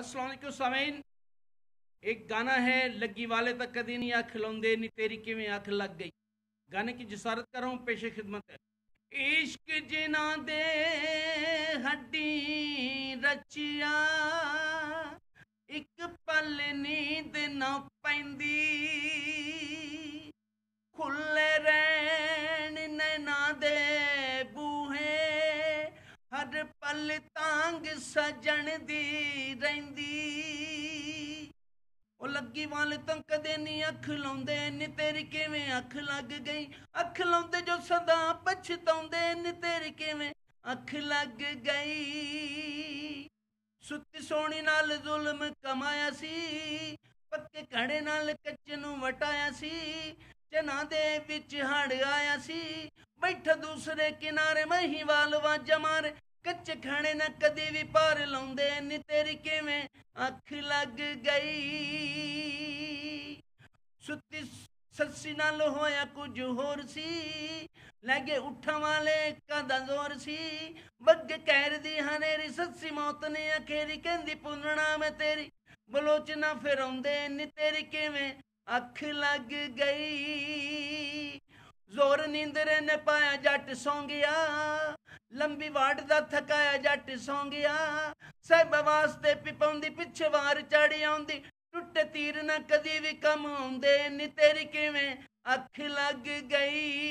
ਅਸਲਾਮ ਅਲੈਕੁਮ ਸਾਮੀਨ ਇੱਕ ਗਾਣਾ ਹੈ ਲੱਗੀ ਵਾਲੇ ਤੱਕ ਕਦੀ ਨਹੀਂ ਅੱਖ ਲਾਉਂਦੇ ਨਹੀਂ ਤੇਰੀ ਕਿਵੇਂ ਅੱਖ ਲੱਗ ਗਈ ਗਾਣੇ ਕੀ ਜਸਾਰਤ ਕਰ ਰਹਾ ਹੂੰ ਪੇਸ਼ੇ ਖਿਦਮਤ ਹੈ ਇਸ਼ਕ ਜਿਨਾ ਦੇ ਹੱਡੀ ਰਚਿਆ ਇੱਕ ਪਲ ਨੀਂਦ ਨਾ ਪੈਂਦੀ ਹਰ ਪਲ ਤਾਂਗ ਸਜਣ ਦੀ ਰਹਿੰਦੀ ਉਹ ਲੱਗੀ ਵਾਲ ਤਾਂ ਕਦੇ ਨਹੀਂ ਅੱਖ ਲਾਉਂਦੇ ਨੀ ਤੇਰੀ ਕਿਵੇਂ ਅੱਖ ਲੱਗ ਗਈ ਅੱਖ ਲਾਉਂਦੇ ਜੋ ਸਦਾ ਪਛਤਾਉਂਦੇ ਨੀ ਤੇਰੀ ਕਿਵੇਂ ਅੱਖ ਲੱਗ ਗਈ ਸੁੱਤੀ ਸੋਣੀ ਨਾਲ ਜ਼ੁਲਮ ਕਮਾਇਆ ਸੀ ਪੱਕੇ ਘੜੇ ਨਾਲ ਕੱਚ ਨੂੰ ਵਟਾਇਆ ਸੀ ਚਨਾ ਦੇ ਵਿੱਚ ਹੜ ਆਇਆ ਸੀ ਬੈਠਾ ਦੂਸਰੇ ਕਿਨਾਰੇ ਮਹੀਵਾਲ ਵਾਂ ਜਮਾਰੇ ਕੱਚੇ ਖਾਣੇ ਨਾ ਕਦੇ ਵੀ ਪਾਰ ਲਾਉਂਦੇ ਨੀ ਤੇਰੀ ਕਿਵੇਂ ਅੱਖ ਲੱਗ ਗਈ ਸੁੱਤੀ ਸੱਸੀ ਨਾਲ ਹੋਇਆ ਕੁਝ ਹੋਰ ਸੀ ਲੱਗੇ ਉੱਠਾਂ ਵਾਲੇ ਕਦਾ ਜ਼ੋਰ ਸੀ ਬੱਗ ਕਹਿਰਦੀ ਹਨੇਰੀ ਸੱਸੀ ਮੌਤ ਨੇ ਅਖੇਰੀ ਕਹਿੰਦੀ ਪੁੰਨਣਾ ਮੈਂ ਤੇਰੀ ਬਲੋਚਨਾ ਫਿਰ ਆਉਂਦੇ ਨੀ ਤੇਰੀ ਕਿਵੇਂ ਅੱਖ ਲੱਗ ਗਈ ਜ਼ੋਰ ਨੀਂਦਰੇ ਨੇ ਪਾਇਆ ਜੱਟ ਸੌਂ ਗਿਆ ਲੰਬੀ ਵਾਟ ਦਾ ਥਕਾਇਆ ਜੱਟ ਸੌਂ ਗਿਆ ਸਹਿਬ ਵਾਸਤੇ ਪਿਪਉਂਦੀ ਪਿੱਛੇ ਵਾਰ ਚੜ ਆਉਂਦੀ ਟੁੱਟੇ ਤੀਰ ਨਾ ਕਦੀ ਵੀ ਕੰਮ ਆਉਂਦੇ ਨੀ ਤੇਰੀ ਕਿਵੇਂ ਅੱਖ ਲੱਗ ਗਈ